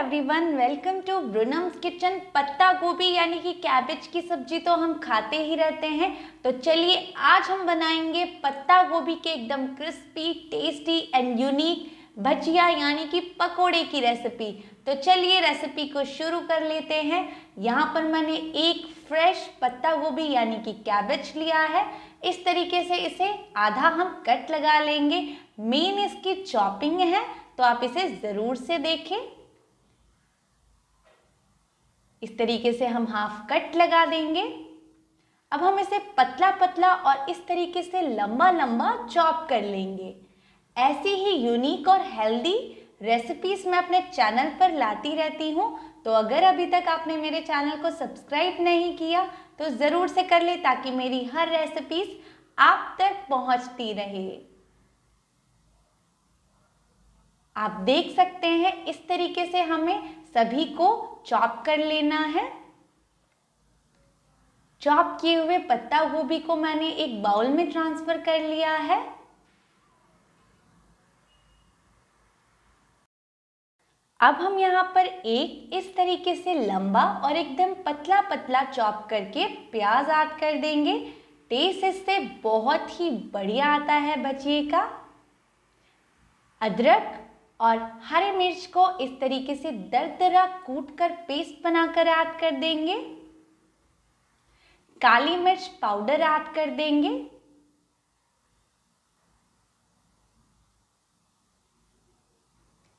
everyone welcome to ब्रुनम्स kitchen पत्ता गोभी यानी कि कैबेज की सब्जी तो हम खाते ही रहते हैं तो चलिए आज हम बनाएंगे पत्ता गोभी के एकदम crispy tasty and unique bhajiya यानी कि पकोड़े की रेसिपी तो चलिए रेसिपी को शुरू कर लेते हैं यहाँ पर मैंने एक फ्रेश पत्ता गोभी यानी कि कैबेज लिया है इस तरीके से इसे आधा हम कट लगा लेंगे मेन इसकी चॉपिंग है तो आप इसे ज़रूर से देखें इस तरीके से हम हाफ कट लगा देंगे अब हम इसे पतला पतला और इस तरीके से लंबा लंबा चॉप कर लेंगे ऐसी ही यूनिक और हेल्दी रेसिपीज मैं अपने चैनल पर लाती रहती हूँ तो अगर अभी तक आपने मेरे चैनल को सब्सक्राइब नहीं किया तो ज़रूर से कर ले ताकि मेरी हर रेसिपीज आप तक पहुँचती रहे आप देख सकते हैं इस तरीके से हमें सभी को चॉप कर लेना है चॉप किए हुए पत्ता गोभी को मैंने एक बाउल में ट्रांसफर कर लिया है अब हम यहाँ पर एक इस तरीके से लंबा और एकदम पतला पतला चॉप करके प्याज ऐड कर देंगे टेस्ट इससे बहुत ही बढ़िया आता है बचिए का अदरक और हरे मिर्च को इस तरीके से दर दरा कूट कर पेस्ट बनाकर ऐड कर देंगे काली मिर्च पाउडर ऐड कर देंगे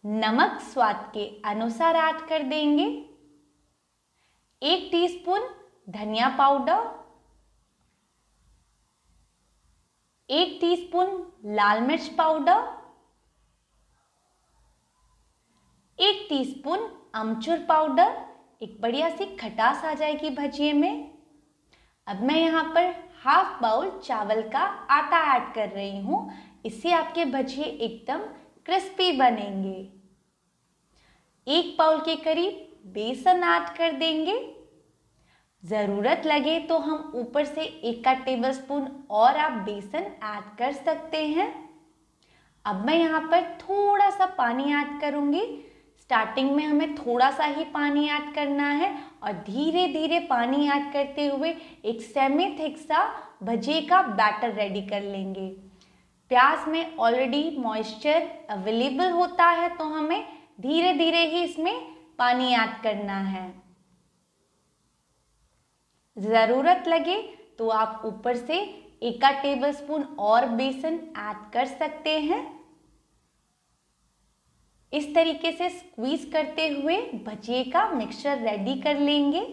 नमक स्वाद के अनुसार ऐड कर देंगे एक टीस्पून धनिया पाउडर एक टीस्पून लाल मिर्च पाउडर एक टीस्पून अमचूर पाउडर एक बढ़िया सी खटास आ जाएगी भजिए में अब मैं यहाँ पर हाफ बाउल चावल का आटा ऐड कर रही हूँ इससे आपके भजिए एकदम क्रिस्पी बनेंगे एक बाउल के करीब बेसन ऐड कर देंगे ज़रूरत लगे तो हम ऊपर से एक का टेबल स्पून और आप बेसन ऐड कर सकते हैं अब मैं यहाँ पर थोड़ा सा पानी ऐड करूँगी स्टार्टिंग में हमें थोड़ा सा ही पानी ऐड करना है और धीरे धीरे पानी ऐड करते हुए एक सेमी थिक सा भजे का बैटर रेडी कर लेंगे प्याज में ऑलरेडी मॉइस्चर अवेलेबल होता है तो हमें धीरे धीरे ही इसमें पानी ऐड करना है ज़रूरत लगे तो आप ऊपर से एका टेबलस्पून और बेसन ऐड कर सकते हैं इस तरीके से स्क्वीज करते हुए भजिए का मिक्सचर रेडी कर लेंगे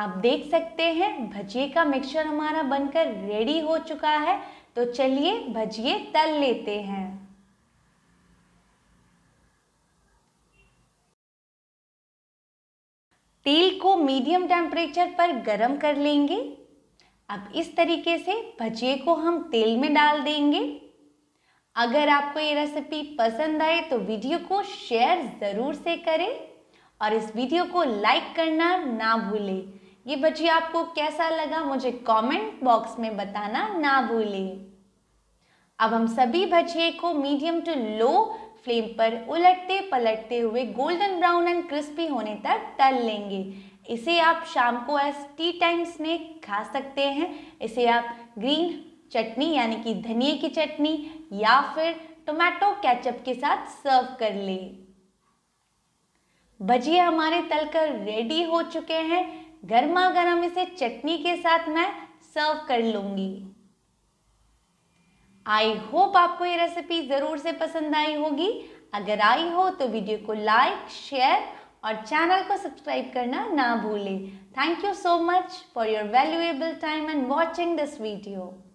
आप देख सकते हैं भजिए का मिक्सचर हमारा बनकर रेडी हो चुका है तो चलिए भजिए तल लेते हैं तेल को मीडियम टेम्परेचर पर गरम कर लेंगे अब इस तरीके से भजिए को हम तेल में डाल देंगे अगर आपको ये रेसिपी पसंद आए तो वीडियो को शेयर ज़रूर से करें और इस वीडियो को लाइक करना ना भूलें ये भजिया आपको कैसा लगा मुझे कमेंट बॉक्स में बताना ना भूलें अब हम सभी भजिए को मीडियम टू लो फ्लेम पर उलटते पलटते हुए गोल्डन ब्राउन एंड क्रिस्पी होने तक तल लेंगे इसे आप शाम को एस टी टाइम्स में खा सकते हैं इसे आप ग्रीन चटनी यानी कि धनिए की चटनी या फिर टोमेटो केचप के साथ सर्व कर ले भजिए हमारे तलकर रेडी हो चुके हैं गर्मा गर्म इसे चटनी के साथ मैं सर्व कर लूँगी आई होप आपको ये रेसिपी ज़रूर से पसंद आई होगी अगर आई हो तो वीडियो को लाइक शेयर और चैनल को सब्सक्राइब करना ना भूलें thank you so much for your valuable time and watching this video